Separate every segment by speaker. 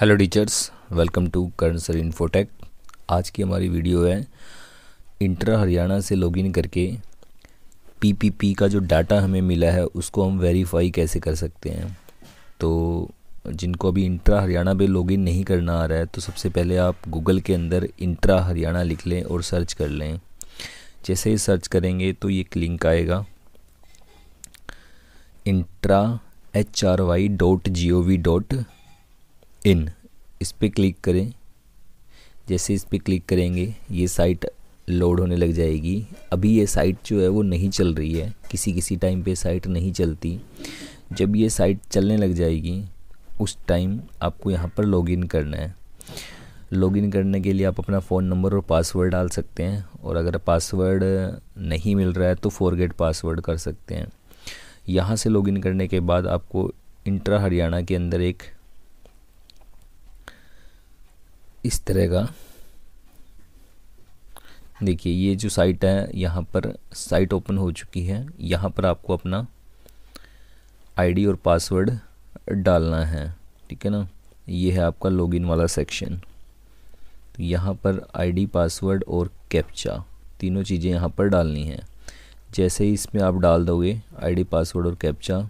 Speaker 1: hello teachers welcome to Karan sir Infotech आज की हमारी वीडियो है इंटर हरियाणा से लॉगिन करके पीपीपी का जो डाटा हमें मिला है उसको हम वेरीफाई कैसे कर सकते हैं तो जिनको अभी इंट्रा हरियाणा पे लॉगिन नहीं करना आ रहा है तो सबसे पहले आप गूगल के अंदर इंट्रा हरियाणा लिख लें और सर्च कर लें जैसे ही सर्च करेंगे तो ये लिंक आएगा intra H R Y dot G O V dot in इस पर क्लिक करें जैसे इस पर क्लिक करेंगे ये साइट लोड होने लग जाएगी अभी ये साइट जो है वो नहीं चल रही है किसी किसी टाइम पे साइट नहीं चलती जब ये साइट चलने लग जाएगी उस टाइम आपको यहाँ पर लॉगिन करना है लॉगिन करने के लिए आप अपना फ़ोन नंबर और पासवर्ड डाल सकते हैं और अगर पासवर्ड नहीं मिल रहा है तो फॉरगेट पासवर्ड कर सकते हैं यहाँ से लॉगिन करने के बाद आपको इंट्रा हरियाणा के अंदर एक इस तरह का देखिए ये जो साइट है यहाँ पर साइट ओपन हो चुकी है यहाँ पर आपको अपना आईडी और पासवर्ड डालना है ठीक है ना ये है आपका लॉगिन वाला सेक्शन तो यहाँ पर आईडी पासवर्ड और कैप्चा तीनों चीज़ें यहाँ पर डालनी हैं जैसे ही इसमें आप डाल दोगे आईडी पासवर्ड और captcha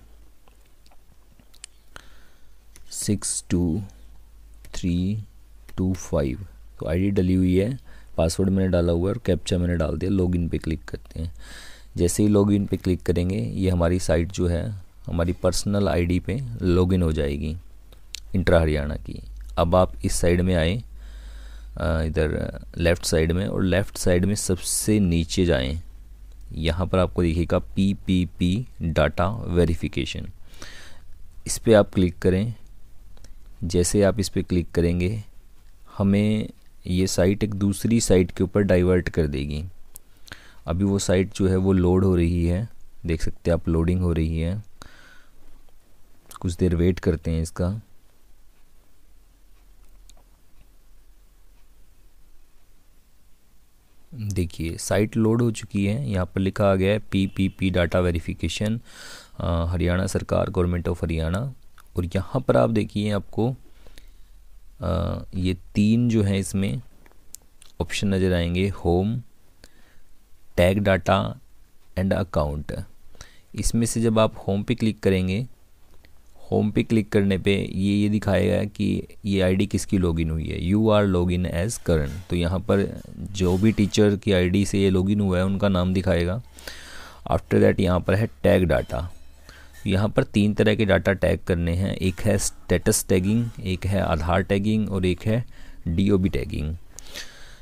Speaker 1: six two three two five तो आईडी डली हुई है पासवर्ड मैंने डाला हुआ है और कैप्चा मैंने डाल दिया लॉगिन पे क्लिक करते हैं जैसे ही लॉगिन पे क्लिक करेंगे ये हमारी साइट जो है हमारी पर्सनल आईडी पे लॉगिन हो जाएगी इंट्रा हरियाणा की अब आप इस साइड में आए इधर लेफ़्ट साइड में और लेफ़्ट साइड में सबसे नीचे जाएँ यहाँ पर आपको दिखेगा P P P data verification इस पर आप क्लिक करें जैसे आप इस पर क्लिक करेंगे हमें ये साइट एक दूसरी साइट के ऊपर डाइवर्ट कर देगी अभी वो साइट जो है वो लोड हो रही है देख सकते हैं आप लोडिंग हो रही है कुछ देर वेट करते हैं इसका देखिए साइट लोड हो चुकी है यहाँ पर लिखा आ गया है P P P data verification Haryana सरकार गवर्नमेंट ऑफ हरियाणा और यहाँ पर आप देखिए आपको ये तीन जो है इसमें ऑप्शन नज़र आएंगे home tag data and account इसमें से जब आप होम पे क्लिक करेंगे होम पे क्लिक करने पे ये ये दिखाएगा कि ये आईडी किसकी लॉगिन हुई है you are login as Karan तो यहाँ पर जो भी टीचर की आईडी से ये लॉगिन हुआ है उनका नाम दिखाएगा आफ्टर दैट यहाँ पर है टैग डाटा यहाँ पर तीन तरह के डाटा टैग करने हैं एक है स्टेटस टैगिंग एक है आधार टैगिंग और एक है डीओबी टैगिंग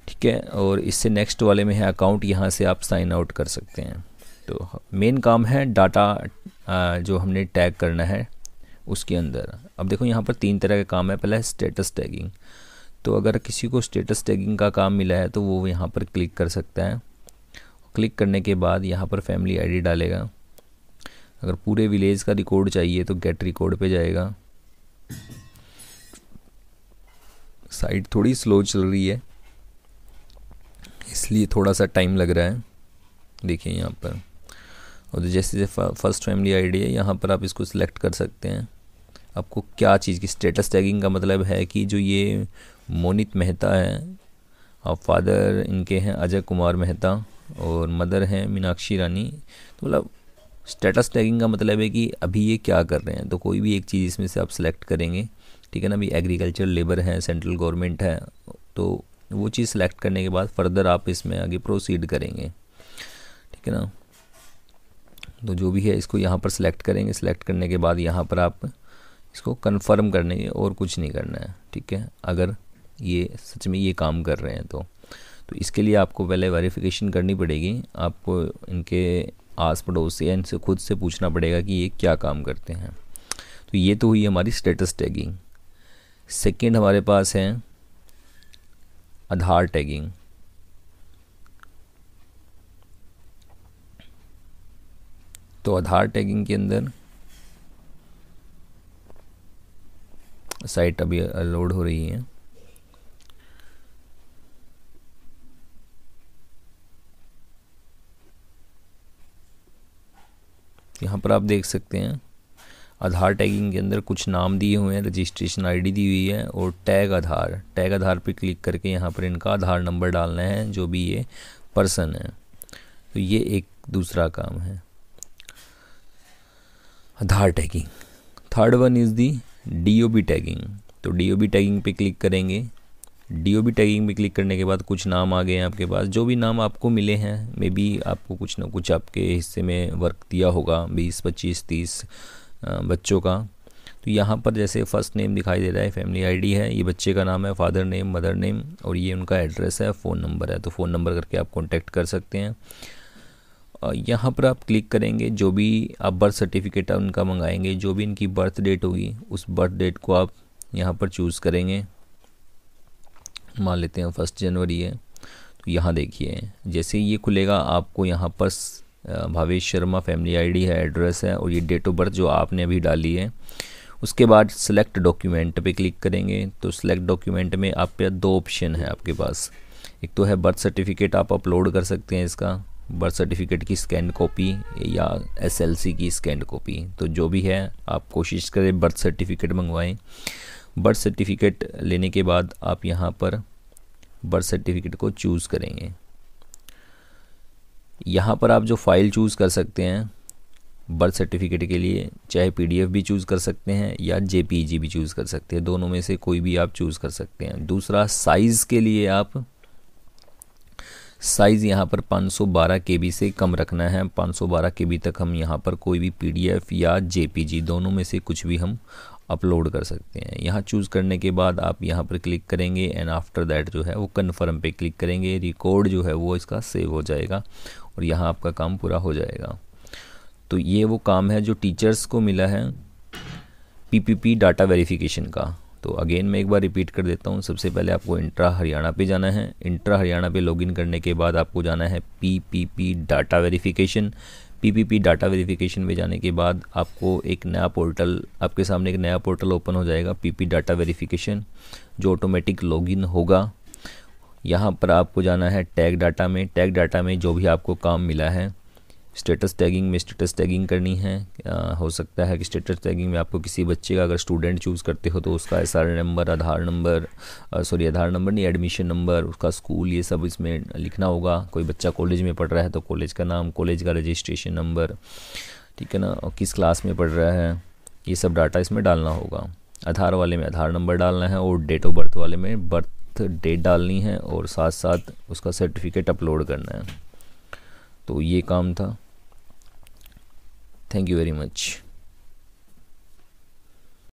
Speaker 1: ठीक है और इससे नेक्स्ट वाले में है अकाउंट यहाँ से आप साइन आउट कर सकते हैं तो मेन काम है डाटा जो हमने टैग करना है उसके अंदर अब देखो यहाँ पर तीन तरह का काम है पहला है स्टेटस टैगिंग तो अगर किसी को स्टेटस टैगिंग का काम मिला है तो वो यहाँ पर क्लिक कर सकता है क्लिक करने के बाद यहाँ पर फैमिली आईडी डालेगा अगर पूरे विलेज का रिकॉर्ड चाहिए तो गेट रिकॉर्ड पे जाएगा साइट थोड़ी स्लो चल रही है इसलिए थोड़ा सा टाइम लग रहा है देखिए यहाँ पर और जैसे जैसे फर्स्ट फैमिली आईडी है यहाँ पर आप इसको सिलेक्ट कर सकते हैं आपको क्या चीज़ की स्टेटस टैगिंग का मतलब है कि जो ये मोनित मेहता है और फादर इनके हैं अजय कुमार मेहता और मदर हैं मीनाक्षी रानी तो मतलब स्टेटस टैगिंग का मतलब है कि अभी ये क्या कर रहे हैं तो कोई भी एक चीज़ इसमें से आप सेलेक्ट करेंगे ठीक है ना अभी एग्रीकल्चर लेबर है सेंट्रल गवर्नमेंट है तो वो चीज़ सेलेक्ट करने के बाद फर्दर आप इसमें आगे प्रोसीड करेंगे ठीक है ना तो जो भी है इसको यहाँ पर सिलेक्ट करेंगे सेलेक्ट करने के बाद यहाँ पर आप इसको कन्फर्म करने और कुछ नहीं करना है ठीक है अगर ये सच में ये काम कर रहे हैं तो तो इसके लिए आपको पहले वेरिफिकेशन करनी पड़ेगी आपको इनके आस पड़ोस से या इनसे खुद से पूछना पड़ेगा कि ये क्या काम करते हैं तो ये तो हुई हमारी स्टेटस टैगिंग सेकेंड हमारे पास है आधार टैगिंग तो आधार टैगिंग के अंदर साइट अभी लोड हो रही है यहाँ पर आप देख सकते हैं आधार टैगिंग के अंदर कुछ नाम दिए हुए हैं रजिस्ट्रेशन आईडी दी हुई है और टैग आधार टैग आधार पर क्लिक करके यहाँ पर इनका आधार नंबर डालना है जो भी ये पर्सन है तो ये एक दूसरा काम है Aadhaar tagging third one is the D tagging तो डी ओ बी टैगिंग पे क्लिक करेंगे डी टैगिंग में क्लिक करने के बाद कुछ नाम आ गए हैं आपके पास जो भी नाम आपको मिले हैं मे बी आपको कुछ ना कुछ आपके हिस्से में वर्क दिया होगा बीस पच्चीस तीस बच्चों का तो यहाँ पर जैसे फर्स्ट नेम दिखाई दे रहा है फैमिली आईडी है ये बच्चे का नाम है फादर नेम मदर नेम और ये उनका एड्रेस है फ़ोन नंबर है तो फ़ोन नंबर करके आप कॉन्टैक्ट कर सकते हैं यहाँ पर आप क्लिक करेंगे जो भी आप बर्थ सर्टिफिकेट उनका मंगाएंगे जो भी इनकी बर्थ डेट होगी उस बर्थ डेट को आप यहाँ पर चूज़ करेंगे मान लेते हैं फर्स्ट जनवरी है तो यहाँ देखिए जैसे ये खुलेगा आपको यहाँ पर भावेश शर्मा फैमिली आईडी है एड्रेस है और ये डेट ऑफ बर्थ जो आपने अभी डाली है उसके बाद सेलेक्ट डॉक्यूमेंट पे क्लिक करेंगे तो सेलेक्ट डॉक्यूमेंट में आप दो ऑप्शन है आपके पास एक तो है बर्थ सर्टिफिकेट आप अपलोड कर सकते हैं इसका बर्थ सर्टिफिकेट की स्कैन कॉपी या एसएलसी की स्कैन कॉपी तो जो भी है आप कोशिश करें बर्थ सर्टिफिकेट मंगवाएं बर्थ सर्टिफिकेट लेने के बाद आप यहाँ पर बर्थ सर्टिफिकेट को चूज़ करेंगे यहाँ पर आप जो फ़ाइल चूज़ कर सकते हैं बर्थ सर्टिफिकेट के लिए चाहे पीडीएफ भी चूज़ कर सकते हैं या जेपीजी e भी चूज़ कर सकते हैं दोनों में से कोई भी आप चूज़ कर सकते हैं दूसरा साइज़ के लिए आप साइज़ यहाँ पर 512 केबी से कम रखना है 512 केबी तक हम यहाँ पर कोई भी पीडीएफ या जेपीजी e दोनों में से कुछ भी हम अपलोड कर सकते हैं यहाँ चूज़ करने के बाद आप यहाँ पर क्लिक करेंगे एंड आफ्टर दैट जो है वो कन्फर्म पे क्लिक करेंगे रिकॉर्ड जो है वो इसका सेव हो जाएगा और यहाँ आपका काम पूरा हो जाएगा तो ये वो काम है जो टीचर्स को मिला है पीपीपी डाटा वेरिफिकेशन का तो अगेन मैं एक बार रिपीट कर देता हूँ सबसे पहले आपको इंट्रा हरियाणा पे जाना है इंट्रा हरियाणा पे लॉगिन करने के बाद आपको जाना है PPP data verification PPP data verification में जाने के बाद आपको एक नया पोर्टल आपके सामने एक नया पोर्टल ओपन हो जाएगा पीपी डाटा वेरिफिकेशन जो ऑटोमेटिक लॉगिन होगा यहाँ पर आपको जाना है टैग डाटा में टैग डाटा में जो भी आपको काम मिला है स्टेटस टैगिंग में स्टेटस टैगिंग करनी है आ, हो सकता है कि स्टेटस टैगिंग में आपको किसी बच्चे का अगर स्टूडेंट चूज़ करते हो तो उसका S number Aadhaar number sorry Aadhaar number नहीं एडमिशन नंबर उसका स्कूल ये सब इसमें लिखना होगा कोई बच्चा कॉलेज में पढ़ रहा है तो कॉलेज का नाम कॉलेज का रजिस्ट्रेशन नंबर ठीक है ना और किस क्लास में पढ़ रहा है ये सब डाटा इसमें डालना होगा आधार वाले में आधार नंबर डालना है और डेट ऑफ बर्थ वाले में बर्थ डेट डालनी है और साथ साथ उसका सर्टिफिकेट अपलोड करना है तो ये काम था thank you very much